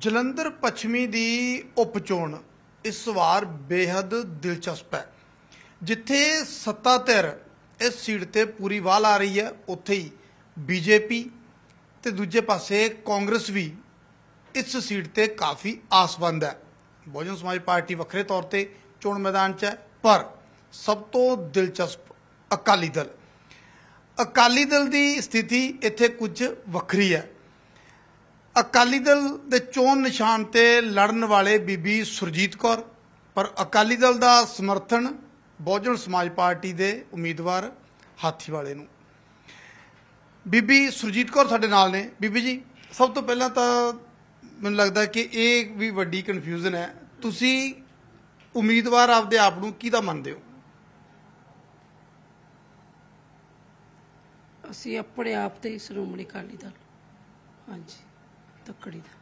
ਜਲੰਧਰ ਪੱਛਮੀ ਦੀ ਉਪਚੋਣ ਇਸ ਵਾਰ ਬੇहद ਦਿਲਚਸਪ ਹੈ ਜਿੱਥੇ ਸੱਤਾ ਧਿਰ ਇਸ ਸੀਟ ਤੇ ਪੂਰੀ ਵਾਲ ਆ ਰਹੀ ਹੈ ਉੱਥੇ ਹੀ ਬੀਜੇਪੀ ਤੇ ਦੂਜੇ ਪਾਸੇ ਕਾਂਗਰਸ ਵੀ ਇਸ ਸੀਟ ਤੇ ਕਾਫੀ ਆਸਵੰਦ ਹੈ ਬਹੁਜਨ ਸਮਾਜ ਪਾਰਟੀ ਵੱਖਰੇ ਤੌਰ ਤੇ ਚੋਣ ਮੈਦਾਨ 'ਚ ਹੈ ਪਰ ਸਭ ਤੋਂ ਦਿਲਚਸਪ ਅਕਾਲੀ ਦਲ ਅਕਾਲੀ ਦਲ ਦੀ ਸਥਿਤੀ ਇੱਥੇ ਕੁਝ ਵੱਖਰੀ ਹੈ ਅਕਾਲੀ ਦਲ ਦੇ ਚੋਣ ਨਿਸ਼ਾਨ ਤੇ ਲੜਨ ਵਾਲੇ ਬੀਬੀ ਸੁਰਜੀਤ ਕੌਰ ਪਰ ਅਕਾਲੀ ਦਲ ਦਾ ਸਮਰਥਨ ਬਹੁਜਨ ਸਮਾਜ ਪਾਰਟੀ ਦੇ ਉਮੀਦਵਾਰ ਹਾਥੀ ਵਾਲੇ ਨੂੰ ਬੀਬੀ ਸੁਰਜੀਤ ਕੌਰ ਸਾਡੇ ਨਾਲ ਨੇ ਬੀਬੀ ਜੀ ਸਭ ਤੋਂ ਪਹਿਲਾਂ ਤਾਂ ਮੈਨੂੰ ਲੱਗਦਾ ਕਿ ਇਹ ਵੀ ਵੱਡੀ ਕਨਫਿਊਜ਼ਨ ਹੈ ਤੁਸੀਂ ਉਮੀਦਵਾਰ ਆਪਦੇ ਆਪ ਨੂੰ ਕਿਹਦਾ ਮੰਨਦੇ ਹੋ ਅਸੀਂ ਆਪਣੇ ਆਪ ਤੇ ਹੀ ਸ਼੍ਰੋਮਣੀ ਅਕਾਲੀ ਦਲ ਹਾਂਜੀ ਤੱਕੜੀ ਦਾ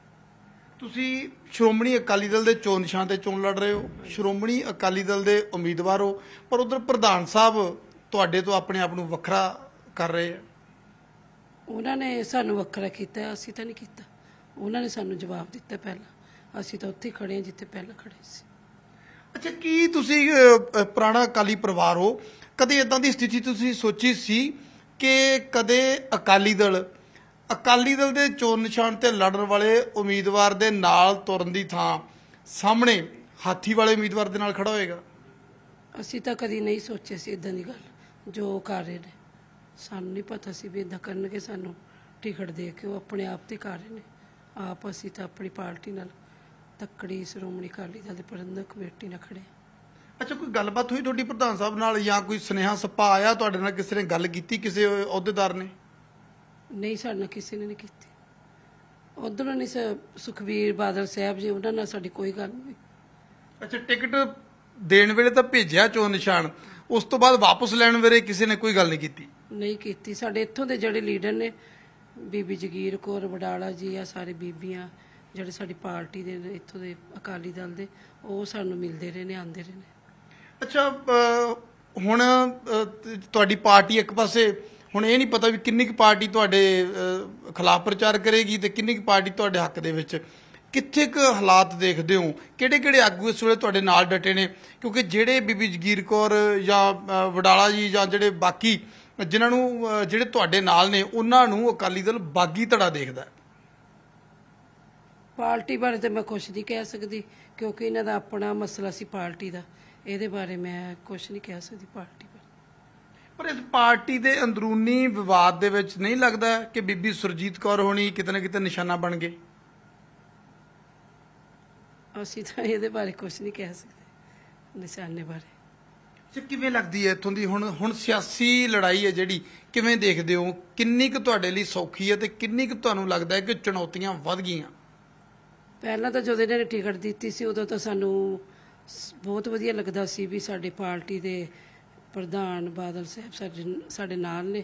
ਤੁਸੀਂ ਸ਼੍ਰੋਮਣੀ ਅਕਾਲੀ ਦਲ ਦੇ ਚੋਣ ਨਿਸ਼ਾਨ ਤੇ ਚੋਣ ਲੜ ਰਹੇ ਹੋ ਸ਼੍ਰੋਮਣੀ ਅਕਾਲੀ ਦਲ ਦੇ ਉਮੀਦਵਾਰ ਹੋ ਪਰ ਉਧਰ ਪ੍ਰਧਾਨ ਸਾਹਿਬ ਤੁਹਾਡੇ ਤੋਂ ਆਪਣੇ ਆਪ ਨੂੰ ਵੱਖਰਾ ਕਰ ਰਹੇ ਆ ਉਹਨਾਂ ਨੇ ਸਾਨੂੰ ਵੱਖਰਾ ਕੀਤਾ ਅਸੀਂ ਤਾਂ ਨਹੀਂ ਕੀਤਾ ਉਹਨਾਂ ਨੇ ਸਾਨੂੰ ਜਵਾਬ ਦਿੱਤਾ ਪਹਿਲਾਂ ਅਸੀਂ ਤਾਂ ਉੱਥੇ ਖੜੇ ਹਾਂ ਜਿੱਥੇ ਪਹਿਲਾਂ ਖੜੇ ਸੀ ਅੱਛਾ ਕੀ ਤੁਸੀਂ ਪੁਰਾਣਾ ਅਕਾਲੀ ਪਰਿਵਾਰ ਹੋ ਕਦੇ ਇਦਾਂ ਦੀ ਸਥਿਤੀ ਤੁਸੀਂ ਸੋਚੀ ਸੀ ਕਿ ਕਦੇ ਅਕਾਲੀ ਦਲ ਅਕਾਲੀ ਦਲ ਦੇ ਚੋਣ ਨਿਸ਼ਾਨ ਤੇ ਲੜਨ ਵਾਲੇ ਉਮੀਦਵਾਰ ਦੇ ਨਾਲ ਤੁਰਨ ਦੀ ਥਾਂ ਸਾਹਮਣੇ ਹਾਥੀ ਵਾਲੇ ਉਮੀਦਵਾਰ ਦੇ ਨਾਲ ਖੜਾ ਹੋਏਗਾ ਅਸੀਂ ਤਾਂ ਕਦੀ ਨਹੀਂ ਸੋਚੇ ਸੀ ਇਦਾਂ ਦੀ ਗੱਲ ਜੋ ਕਰ ਰਹੇ ਨੇ ਸਾਨੂੰ ਨਹੀਂ ਪਤਾ ਸੀ ਵੀ ਇਦਾਂ ਕਰਨਗੇ ਸਾਨੂੰ ਟਿਕਟ ਦੇ ਕੇ ਉਹ ਆਪਣੇ ਆਪ ਤੇ ਕਰ ਰਹੇ ਨੇ ਆਪ ਅਸੀਂ ਤਾਂ ਆਪਣੀ ਪਾਰਟੀ ਨਾਲ ਤੱਕੜੀ ਸ਼੍ਰੋਮਣੀ ਅਕਾਲੀ ਦਲ ਦੇ ਪ੍ਰਬੰਧਕ ਕਮੇਟੀ ਨਾਲ ਖੜੇ ਅੱਛਾ ਕੋਈ ਗੱਲਬਾਤ ਹੋਈ ਤੁਹਾਡੀ ਪ੍ਰਧਾਨ ਸਾਹਿਬ ਨਾਲ ਜਾਂ ਕੋਈ ਸੁਨੇਹਾ ਸਪਾ ਆਇਆ ਤੁਹਾਡੇ ਨਾਲ ਕਿਸੇ ਨੇ ਗੱਲ ਕੀਤੀ ਕਿਸੇ ਅਹੁਦੇਦਾਰ ਨੇ ਨਹੀਂ ਸਾਡੇ ਨਾਲ ਕਿਸੇ ਨੇ ਨਹੀਂ ਕੀਤੀ ਉਧਰ ਨਹੀਂ ਸੁਖਵੀਰ ਬਾਦਲ ਸਾਹਿਬ ਜੀ ਉਹਨਾਂ ਨਾਲ ਸਾਡੀ ਕੋਈ ਗੱਲ ਨਹੀਂ ਅੱਛਾ ਟਿਕਟ ਦੇਣ ਵੇਲੇ ਤਾਂ ਭੇਜਿਆ ਚੋ ਨਿਸ਼ਾਨ ਉਸ ਤੋਂ ਬਾਅਦ ਵਾਪਸ ਲੈਣ ਵੇਲੇ ਕਿਸੇ ਨੇ ਕੋਈ ਗੱਲ ਨਹੀਂ ਕੀਤੀ ਨਹੀਂ ਕੀਤੀ ਸਾਡੇ ਇੱਥੋਂ ਦੇ ਜਿਹੜੇ ਲੀਡਰ ਨੇ ਬੀਬੀ ਜਗੀਰ ਕੌਰ ਵਡਾਲਾ ਜੀ ਆ ਸਾਰੇ ਬੀਬੀਆਂ ਜਿਹੜੇ ਸਾਡੀ ਪਾਰਟੀ ਦੇ ਇੱਥੋਂ ਦੇ ਅਕਾਲੀ ਦਲ ਦੇ ਉਹ ਸਾਨੂੰ ਮਿਲਦੇ ਰਹੇ ਨੇ ਆਂਦੇ ਰਹੇ ਨੇ ਅੱਛਾ ਹੁਣ ਤੁਹਾਡੀ ਪਾਰਟੀ ਇੱਕ ਪਾਸੇ ਹੁਣ ਇਹ ਨਹੀਂ ਪਤਾ ਵੀ ਕਿੰਨੀ ਕੁ ਪਾਰਟੀ ਤੁਹਾਡੇ ਖਿਲਾਫ ਪ੍ਰਚਾਰ ਕਰੇਗੀ ਤੇ ਕਿੰਨੀ ਕੁ ਪਾਰਟੀ ਤੁਹਾਡੇ ਹੱਕ ਦੇ ਵਿੱਚ ਕਿੱਥੇ ਕੁ ਹਾਲਾਤ ਦੇਖਦੇ ਹੋ ਕਿਹੜੇ ਕਿਹੜੇ ਆਗੂ ਇਸ ਵੇਲੇ ਤੁਹਾਡੇ ਨਾਲ ਡਟੇ ਨੇ ਕਿਉਂਕਿ ਜਿਹੜੇ ਬੀਬੀ ਜਗੀਰ ਕੌਰ ਜਾਂ ਵਡਾਲਾ ਜੀ ਜਾਂ ਜਿਹੜੇ ਬਾਕੀ ਜਿਨ੍ਹਾਂ ਨੂੰ ਜਿਹੜੇ ਤੁਹਾਡੇ ਨਾਲ ਨੇ ਉਹਨਾਂ ਨੂੰ ਅਕਾਲੀ ਦਲ ਬਾਗੀ ਧੜਾ ਦੇਖਦਾ ਪਾਰਟੀ ਬਾਰੇ ਤੇ ਮੈਂ ਕੁਝ ਨਹੀਂ ਕਹਿ ਸਕਦੀ ਕਿਉਂਕਿ ਇਹਨਾਂ ਦਾ ਆਪਣਾ ਮਸਲਾ ਸੀ ਪਾਰਟੀ ਦਾ ਇਹਦੇ ਬਾਰੇ ਮੈਂ ਕੁਝ ਨਹੀਂ ਕਹਿ ਸਕਦੀ ਪਾਰਟੀ ਪਰ ਇਸ ਪਾਰਟੀ ਦੇ ਅੰਦਰੂਨੀ ਵਿਵਾਦ ਦੇ ਵਿੱਚ ਨਹੀਂ ਲੱਗਦਾ ਕਿ ਬੀਬੀ ਸੁਰਜੀਤ ਕੌਰ ਹੋਣੀ ਕਿਤੇ ਨਾ ਕਿਤੇ ਨਿਸ਼ਾਨਾ ਬਣ ਗਏ ਅਸੀਂ ਤਾਂ ਇਹਦੇ ਬਾਰੇ ਕੁਝ ਨਹੀਂ ਕਹਿ ਸਕਦੇ ਨਿਸ਼ਾਨੇ ਬਾਰੇ ਜੀ ਕਿਵੇਂ ਲੱਗਦੀ ਹੈ ਇਥੋਂ ਦੀ ਹੁਣ ਹੁਣ ਸਿਆਸੀ ਲੜਾਈ ਹੈ ਜਿਹੜੀ ਕਿਵੇਂ ਦੇਖਦੇ ਹੋ ਕਿੰਨੀ ਕੁ ਤੁਹਾਡੇ ਲਈ ਸੌਖੀ ਹੈ ਤੇ ਕਿੰਨੀ ਕੁ ਤੁਹਾਨੂੰ ਲੱਗਦਾ ਹੈ ਕਿ ਚੁਣੌਤੀਆਂ ਵੱਧ ਗਈਆਂ ਪਹਿਲਾਂ ਤਾਂ ਜਦੋਂ ਇਹਨੇ ਟਿਕਟ ਦਿੱਤੀ ਸੀ ਉਦੋਂ ਤਾਂ ਸਾਨੂੰ ਬਹੁਤ ਵਧੀਆ ਲੱਗਦਾ ਸੀ ਵੀ ਸਾਡੇ ਪਾਰਟੀ ਦੇ ਪ੍ਰਧਾਨ ਬਾਦਲ ਸਾਹਿਬ ਸਾਡੇ ਸਾਡੇ ਨਾਲ ਨੇ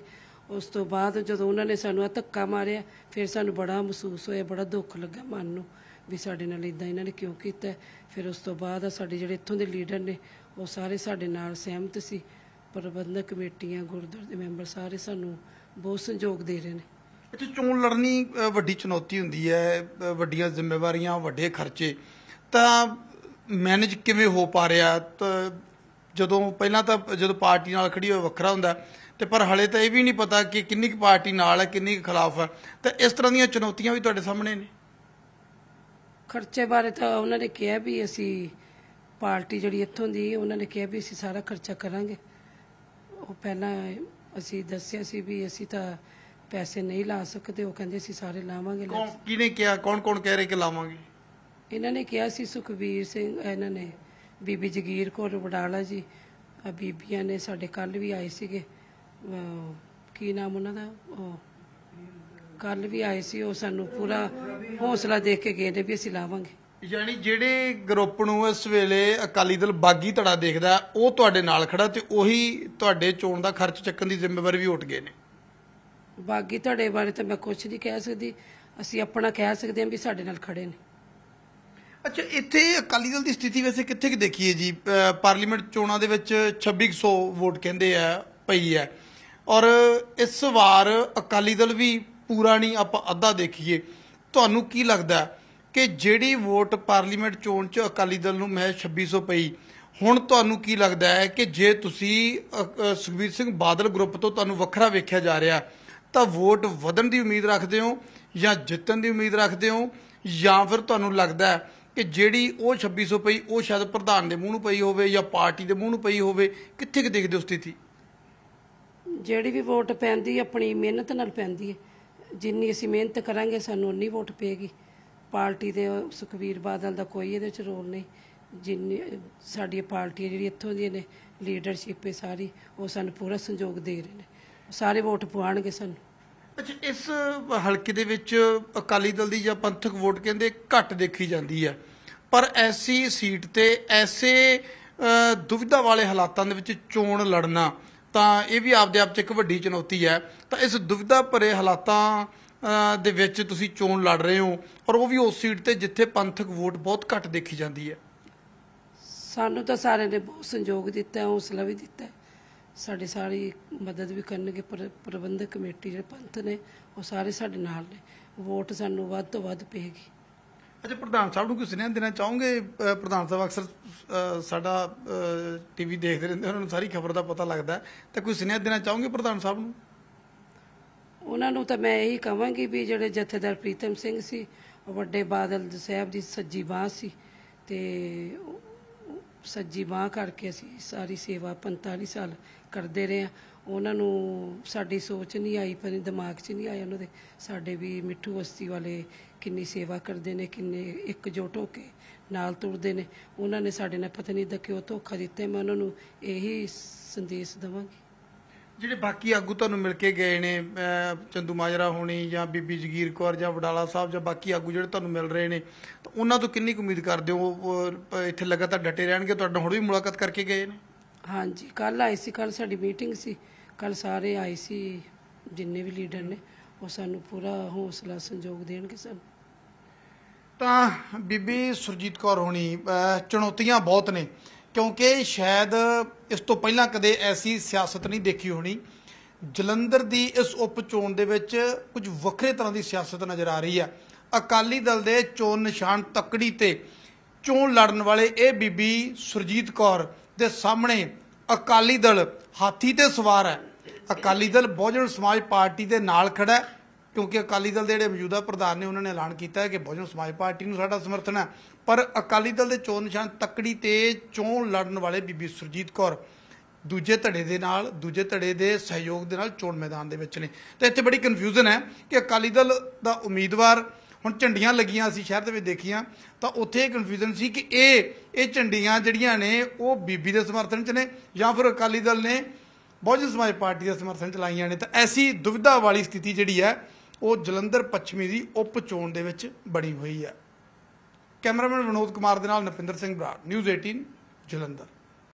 ਉਸ ਤੋਂ ਬਾਅਦ ਜਦੋਂ ਉਹਨਾਂ ਨੇ ਸਾਨੂੰ ਆ ਧੱਕਾ ਮਾਰਿਆ ਫਿਰ ਸਾਨੂੰ ਬੜਾ ਮਹਿਸੂਸ ਹੋਇਆ ਬੜਾ ਦੁੱਖ ਲੱਗਾ ਮਨ ਨੂੰ ਵੀ ਸਾਡੇ ਨਾਲ ਇਦਾਂ ਇਹਨਾਂ ਨੇ ਕਿਉਂ ਕੀਤਾ ਫਿਰ ਉਸ ਤੋਂ ਬਾਅਦ ਸਾਡੇ ਜਿਹੜੇ ਇੱਥੋਂ ਦੇ ਲੀਡਰ ਨੇ ਉਹ ਸਾਰੇ ਸਾਡੇ ਨਾਲ ਸਹਿਮਤ ਸੀ ਪ੍ਰਬੰਧਕ ਕਮੇਟੀਆਂ ਗੁਰਦੁਆਰੇ ਦੇ ਮੈਂਬਰ ਸਾਰੇ ਸਾਨੂੰ ਬਹੁਤ ਸਹਿਯੋਗ ਦੇ ਰਹੇ ਨੇ ਇੱਥੇ ਚੋਣ ਲੜਨੀ ਵੱਡੀ ਚੁਣੌਤੀ ਹੁੰਦੀ ਹੈ ਵੱਡੀਆਂ ਜ਼ਿੰਮੇਵਾਰੀਆਂ ਵੱਡੇ ਖਰਚੇ ਤਾਂ ਮੈਨੇਜ ਕਿਵੇਂ ਹੋ ਪਾ ਰਿਹਾ ਤਾਂ ਜਦੋਂ ਪਹਿਲਾਂ ਤਾਂ ਜਦੋਂ ਪਾਰਟੀ ਨਾਲ ਖੜੀ ਹੋਵੇ ਵੱਖਰਾ ਹੁੰਦਾ ਤੇ ਪਰ ਹਲੇ ਤਾਂ ਇਹ ਵੀ ਨਹੀਂ ਪਤਾ ਕਿ ਕਿੰਨੀ ਕੁ ਪਾਰਟੀ ਨਾਲ ਹੈ ਕਿੰਨੀ ਕੁ ਖਿਲਾਫ ਹੈ ਤੇ ਇਸ ਤਰ੍ਹਾਂ ਦੀਆਂ ਚੁਣੌਤੀਆਂ ਵੀ ਤੁਹਾਡੇ ਸਾਹਮਣੇ ਨੇ ਖਰਚੇ ਬਾਰੇ ਤਾਂ ਉਹਨਾਂ ਨੇ ਕਿਹਾ ਵੀ ਅਸੀਂ ਪਾਰਟੀ ਜਿਹੜੀ ਇੱਥੋਂ ਦੀ ਉਹਨਾਂ ਨੇ ਕਿਹਾ ਵੀ ਅਸੀਂ ਸਾਰਾ ਖਰਚਾ ਕਰਾਂਗੇ ਉਹ ਪਹਿਲਾਂ ਅਸੀਂ ਦੱਸਿਆ ਸੀ ਵੀ ਅਸੀਂ ਤਾਂ ਪੈਸੇ ਨਹੀਂ ਲਾ ਸਕਦੇ ਉਹ ਕਹਿੰਦੇ ਅਸੀਂ ਸਾਰੇ ਲਾਵਾਂਗੇ ਕੌਣ ਕਿਹਨੇ ਕਿਹਾ ਕੌਣ ਕੌਣ ਕਹਿ ਰਹੇ ਕਿ ਲਾਵਾਂਗੇ ਇਹਨਾਂ ਨੇ ਕਿਹਾ ਸੀ ਸੁਖਵੀਰ ਸਿੰਘ ਇਹਨਾਂ ਨੇ ਬੀਬੀ ਜਗੀਰ ਕੌਰ ਬਡਾਲਾ ਜੀ ਆ ਬੀਬੀਆਂ ਨੇ ਸਾਡੇ ਕੱਲ ਵੀ ਆਏ ਸੀਗੇ ਕੀ ਨਾਮ ਉਹਨਾਂ ਦਾ ਉਹ ਕੱਲ ਵੀ ਆਏ ਸੀ ਉਹ ਸਾਨੂੰ ਪੂਰਾ ਹੌਸਲਾ ਦੇ ਕੇ ਗਏ ਨੇ ਵੀ ਅਸੀਂ ਲਾਵਾਂਗੇ ਯਾਨੀ ਜਿਹੜੇ ਗਰੁੱਪ ਨੂੰ ਇਸ ਵੇਲੇ ਅਕਾਲੀ ਦਲ ਬਾਗੀ ਧੜਾ ਦੇਖਦਾ ਉਹ ਤੁਹਾਡੇ ਨਾਲ ਖੜਾ ਤੇ ਉਹੀ ਤੁਹਾਡੇ ਚੋਣ ਦਾ ਖਰਚ ਚੱਕਣ ਦੀ ਜ਼ਿੰਮੇਵਾਰੀ ਵੀ ਉੱਠ ਗਏ ਨੇ ਬਾਗੀ ਤੁਹਾਡੇ ਬਾਰੇ ਤਾਂ ਮੈਂ ਕੁਝ ਨਹੀਂ ਕਹਿ ਸਕਦੀ ਅਸੀਂ ਆਪਣਾ ਕਹਿ ਸਕਦੇ ਹਾਂ ਵੀ ਸਾਡੇ ਨਾਲ ਖੜੇ ਨੇ ਅੱਛਾ ਇੱਥੇ ਅਕਾਲੀ ਦਲ ਦੀ ਸਥਿਤੀ ਵੈਸੇ ਕਿੱਥੇ ਕਿ ਦੇਖੀਏ ਜੀ ਪਾਰਲੀਮੈਂਟ ਚੋਣਾਂ ਦੇ ਵਿੱਚ 2600 ਵੋਟ ਕਹਿੰਦੇ ਆ ਪਈ ਹੈ ਔਰ ਇਸ ਵਾਰ ਅਕਾਲੀ ਦਲ ਵੀ ਪੂਰਾ ਨਹੀਂ ਆਪਾਂ ਅੱਧਾ ਦੇਖੀਏ ਤੁਹਾਨੂੰ ਕੀ ਲੱਗਦਾ ਕਿ ਜਿਹੜੀ ਵੋਟ ਪਾਰਲੀਮੈਂਟ ਚੋਣ 'ਚ ਅਕਾਲੀ ਦਲ ਨੂੰ ਮੈਂ 2600 ਪਈ ਹੁਣ ਤੁਹਾਨੂੰ ਕੀ ਲੱਗਦਾ ਹੈ ਕਿ ਜੇ ਤੁਸੀਂ ਸੁਖਬੀਰ ਸਿੰਘ ਬਾਦਲ ਗਰੁੱਪ ਤੋਂ ਤੁਹਾਨੂੰ ਵੱਖਰਾ ਵੇਖਿਆ ਜਾ ਰਿਹਾ ਤਾਂ ਵੋਟ ਵਧਣ ਦੀ ਉਮੀਦ ਰੱਖਦੇ ਹੋ ਜਾਂ ਜਿੱਤਣ ਦੀ ਉਮੀਦ ਰੱਖਦੇ ਹੋ ਜਾਂ ਫਿਰ ਤੁਹਾਨੂੰ ਲੱਗਦਾ ਹੈ ਕਿ ਜਿਹੜੀ ਉਹ 2600 ਪਈ ਉਹ ਸ਼ਾਇਦ ਪ੍ਰਧਾਨ ਦੇ ਮੂੰਹ ਨੂੰ ਪਈ ਹੋਵੇ ਜਾਂ ਪਾਰਟੀ ਦੇ ਮੂੰਹ ਨੂੰ ਪਈ ਹੋਵੇ ਕਿੱਥੇ ਕਿ ਦੇਖਦੇ ਉਸ ਸਥਿਤੀ ਜਿਹੜੀ ਵੀ ਵੋਟ ਪੈਂਦੀ ਆਪਣੀ ਮਿਹਨਤ ਨਾਲ ਪੈਂਦੀ ਹੈ ਜਿੰਨੀ ਅਸੀਂ ਮਿਹਨਤ ਕਰਾਂਗੇ ਸਾਨੂੰ ਉਨੀ ਵੋਟ ਪਏਗੀ ਪਾਰਟੀ ਦੇ ਸੁਖਵੀਰ ਬਾਦਲ ਦਾ ਕੋਈ ਇਹਦੇ ਵਿੱਚ ਰੋਲ ਨਹੀਂ ਜਿੰਨੀ ਸਾਡੀ ਪਾਰਟੀ ਜਿਹੜੀ ਇੱਥੋਂ ਦੀ ਨੇ ਲੀਡਰਸ਼ਿਪ ਹੈ ਸਾਰੀ ਉਹ ਸਾਨੂੰ ਪੂਰਾ ਸਹਿਯੋਗ ਦੇ ਰਹੇ ਨੇ ਸਾਰੇ ਵੋਟ ਪਵਾਣਗੇ ਸਾਨੂੰ ਅੱਛਾ ਇਸ ਹਲਕੇ ਦੇ ਵਿੱਚ ਅਕਾਲੀ ਦਲ ਦੀ ਜਾਂ ਪੰਥਕ ਵੋਟ ਕਹਿੰਦੇ ਘੱਟ ਦੇਖੀ ਜਾਂਦੀ ਹੈ ਪਰ ਐਸੀ ਸੀਟ ਤੇ ਐਸੇ ਦੁਵਿਧਾ ਵਾਲੇ ਹਾਲਾਤਾਂ ਦੇ ਵਿੱਚ ਚੋਣ ਲੜਨਾ ਤਾਂ ਇਹ ਵੀ ਆਪਦੇ ਆਪ 'ਚ ਇੱਕ ਵੱਡੀ ਚੁਣੌਤੀ ਹੈ ਤਾਂ ਇਸ ਦੁਵਿਧਾ ਭਰੇ ਹਾਲਾਤਾਂ ਦੇ ਵਿੱਚ ਤੁਸੀਂ ਚੋਣ ਲੜ ਰਹੇ ਹੋ ਔਰ ਉਹ ਵੀ ਉਸ ਸੀਟ ਤੇ ਜਿੱਥੇ ਪੰਥਕ ਵੋਟ ਬਹੁਤ ਘੱਟ ਦੇਖੀ ਜਾਂਦੀ ਹੈ ਸਾਨੂੰ ਤਾਂ ਸਾਰਿਆਂ ਨੇ ਬਹੁਤ ਸੰਯੋਗ ਦਿੱਤਾ ਹੌਸਲਾ ਵੀ ਦਿੱਤਾ ਸਾਡੇ ਸਾਰੀ ਮਦਦ ਵੀ ਕਰਨਗੇ ਪ੍ਰਬੰਧਕ ਕਮੇਟੀ ਜਿਹੜੇ ਪੰਥ ਨੇ ਉਹ ਸਾਰੇ ਸਾਡੇ ਨਾਲ ਨੇ ਵੋਟ ਸਾਨੂੰ ਵੱਧ ਤੋਂ ਵੱਧ ਪਏਗੀ ਅੱਛਾ ਪ੍ਰਧਾਨ ਸਾਹਿਬ ਨੂੰ ਕੋਈ ਸੁਨੇਹਾ ਦੇਣਾ ਚਾਹੋਗੇ ਪ੍ਰਧਾਨ ਸਾਹਿਬ ਅਕਸਰ ਸਾਡਾ ਟੀਵੀ ਦੇਖਦੇ ਰਹਿੰਦੇ ਉਹਨਾਂ ਨੂੰ ਸਾਰੀ ਖਬਰ ਦਾ ਪਤਾ ਲੱਗਦਾ ਤਾਂ ਕੋਈ ਸੁਨੇਹਾ ਦੇਣਾ ਚਾਹੋਗੇ ਪ੍ਰਧਾਨ ਸਾਹਿਬ ਨੂੰ ਉਹਨਾਂ ਨੂੰ ਤਾਂ ਮੈਂ ਇਹੀ ਕਹਾਂਗੀ ਵੀ ਜਿਹੜੇ ਜਥੇਦਾਰ ਪ੍ਰੀਤਮ ਸਿੰਘ ਸੀ ਵੱਡੇ ਬਾਦਲ ਸਾਹਿਬ ਦੀ ਸੱਜੀ ਬਾਹ ਸੀ ਤੇ ਸੱਜੀ ਬਾਹ ਕਰਕੇ ਅਸੀਂ ਸਾਰੀ ਸੇਵਾ 45 ਸਾਲ ਕਰਦੇ ਰਹੇ ਆ ਉਹਨਾਂ ਨੂੰ ਸਾਡੀ ਸੋਚ ਨਹੀਂ ਆਈ ਪਰ ਦਿਮਾਗ 'ਚ ਨਹੀਂ ਆਇਆ ਉਹਨਾਂ ਦੇ ਸਾਡੇ ਵੀ ਮਿੱਠੂ ਬਸਤੀ ਵਾਲੇ ਕਿੰਨੀ ਸੇਵਾ ਕਰਦੇ ਨੇ ਕਿੰਨੇ ਇਕਜੁੱਟ ਹੋ ਕੇ ਨਾਲ ਤੁਰਦੇ ਨੇ ਉਹਨਾਂ ਨੇ ਸਾਡੇ ਨਾਲ ਪਤਨੀ ਦਾ ਕਿਉਂ ਧੋਖਾ ਦਿੱਤੇ ਮੈਂ ਉਹਨਾਂ ਨੂੰ ਇਹੀ ਸੰਦੇਸ਼ ਦਵਾਂਗੀ ਜਿਹੜੇ ਬਾਕੀ ਆਗੂ ਤੁਹਾਨੂੰ ਮਿਲ ਕੇ ਗਏ ਨੇ ਚੰਦੂ ਮਾਜਰਾ ਹੋਣੀ ਜਾਂ ਬੀਬੀ ਜਗੀਰ ਕੌਰ ਜਾਂ ਵਡਾਲਾ ਸਾਹਿਬ ਜਾਂ ਬਾਕੀ ਆਗੂ ਜਿਹੜੇ ਤੁਹਾਨੂੰ ਮਿਲ ਰਹੇ ਨੇ ਤਾਂ ਉਹਨਾਂ ਤੋਂ ਕਿੰਨੀ ਕੁ ਉਮੀਦ ਕਰਦੇ ਹੋ ਇੱਥੇ ਲਗਾਤਾਰ ਡਟੇ ਰਹਿਣਗੇ ਤੁਹਾਡਾ ਹੁਣ ਵੀ ਮੁਲਾਕਾਤ ਕਰਕੇ ਗਏ ਨੇ ਹਾਂਜੀ ਕੱਲ ਆਈ ਸੀ ਕੱਲ ਸਾਡੀ ਮੀਟਿੰਗ ਸੀ ਕੱਲ ਸਾਰੇ ਆਏ ਸੀ ਜਿੰਨੇ ਵੀ ਲੀਡਰ ਨੇ ਉਹ ਸਾਨੂੰ ਪੂਰਾ ਹੌਸਲਾ ਸੰਜੋਗ ਦੇਣਗੇ ਸਭ ਤਾਂ ਬੀਬੀ ਸੁਰਜੀਤ ਕੌਰ ਹੋਣੀ ਚੁਣੌਤੀਆਂ ਬਹੁਤ ਨੇ ਕਿਉਂਕਿ ਸ਼ਾਇਦ ਇਸ ਤੋਂ ਪਹਿਲਾਂ ਕਦੇ ਐਸੀ ਸਿਆਸਤ ਨਹੀਂ ਦੇਖੀ ਹੋਣੀ ਜਲੰਧਰ ਦੀ ਇਸ ਉਪ ਚੋਣ ਦੇ ਵਿੱਚ ਕੁਝ ਵੱਖਰੇ ਤਰ੍ਹਾਂ ਦੀ ਸਿਆਸਤ ਨਜ਼ਰ ਆ ਰਹੀ ਆ ਅਕਾਲੀ ਦਲ ਦੇ ਚੋਣ ਨਿਸ਼ਾਨ ਤੱਕੜੀ ਤੇ ਚੋਣ ਲੜਨ ਵਾਲੇ ਇਹ ਬੀਬੀ ਸੁਰਜੀਤ ਕੌਰ ਦੇ ਸਾਹਮਣੇ ਅਕਾਲੀ ਦਲ ਹਾਥੀ ਤੇ ਸਵਾਰ ਹੈ ਅਕਾਲੀ ਦਲ ਬਹੁਜਨ ਸਮਾਜ ਪਾਰਟੀ ਦੇ ਨਾਲ ਖੜਾ ਹੈ ਕਿਉਂਕਿ ਅਕਾਲੀ ਦਲ ਦੇ ਜਿਹੜੇ ਮੌਜੂਦਾ ਪ੍ਰਧਾਨ ਨੇ ਉਹਨਾਂ ਨੇ ਐਲਾਨ ਕੀਤਾ ਹੈ ਕਿ ਬਹੁਜਨ ਸਮਾਜ ਪਾਰਟੀ ਨੂੰ ਸਾਡਾ ਸਮਰਥਨ ਹੈ ਪਰ ਅਕਾਲੀ ਦਲ ਦੇ ਚੋਣ ਨਿਸ਼ਾਨ ਤੱਕੜੀ ਤੇ ਚੋਣ ਲੜਨ ਵਾਲੇ ਬੀਬੀ ਸੁਰਜੀਤ ਕੌਰ ਦੂਜੇ ਧੜੇ ਦੇ ਨਾਲ ਦੂਜੇ ਧੜੇ ਦੇ ਸਹਿਯੋਗ ਦੇ ਨਾਲ ਚੋਣ ਮੈਦਾਨ ਦੇ ਵਿੱਚ ਨੇ ਤੇ ਇੱਥੇ ਬੜੀ ਕਨਫਿਊਜ਼ਨ ਹੈ ਕਿ ਅਕਾਲੀ ਦਲ ਦਾ ਉਮੀਦਵਾਰ ਹੁਣ ਝੰਡੀਆਂ ਲੱਗੀਆਂ ਅਸੀਂ ਸ਼ਹਿਰ ਦੇ ਵਿੱਚ ਦੇਖੀਆਂ ਤਾਂ ਉੱਥੇ ਇਹ ਕਨਫਿਊਜ਼ਨ ਸੀ ਕਿ ਇਹ ਇਹ ਝੰਡੀਆਂ ਜਿਹੜੀਆਂ ਨੇ ਉਹ ਬੀਬੀ ਦੇ ਸਮਰਥਨ 'ਚ ਨੇ ਜਾਂ ਫਿਰ ਅਕਾਲੀ ਦਲ ਨੇ ਬਹੁਜਨ ਸਮਾਜ ਪਾਰਟੀ ਦੇ ਸਮਰਥਨ 'ਚ ਲਾਈਆਂ ਨੇ ਤਾਂ ਐਸੀ ਦੁਵਿਧਾ ਵਾਲੀ ਸਥਿਤੀ ਜਿਹੜੀ ਹੈ ਉਹ ਜਲੰਧਰ ਪੱਛਮੀ ਦੀ ਉਪ ਚੋਣ ਦੇ ਵਿੱਚ ਬਣੀ ਹੋਈ ਹੈ ਕੈਮਰਾਮੈਨ ਵਿਨੋਦ ਕੁਮਾਰ ਦੇ ਨਾਲ ਨਪਿੰਦਰ ਸਿੰਘ ਬਰਾੜ ਨਿਊਜ਼ 18 ਜਲੰਧਰ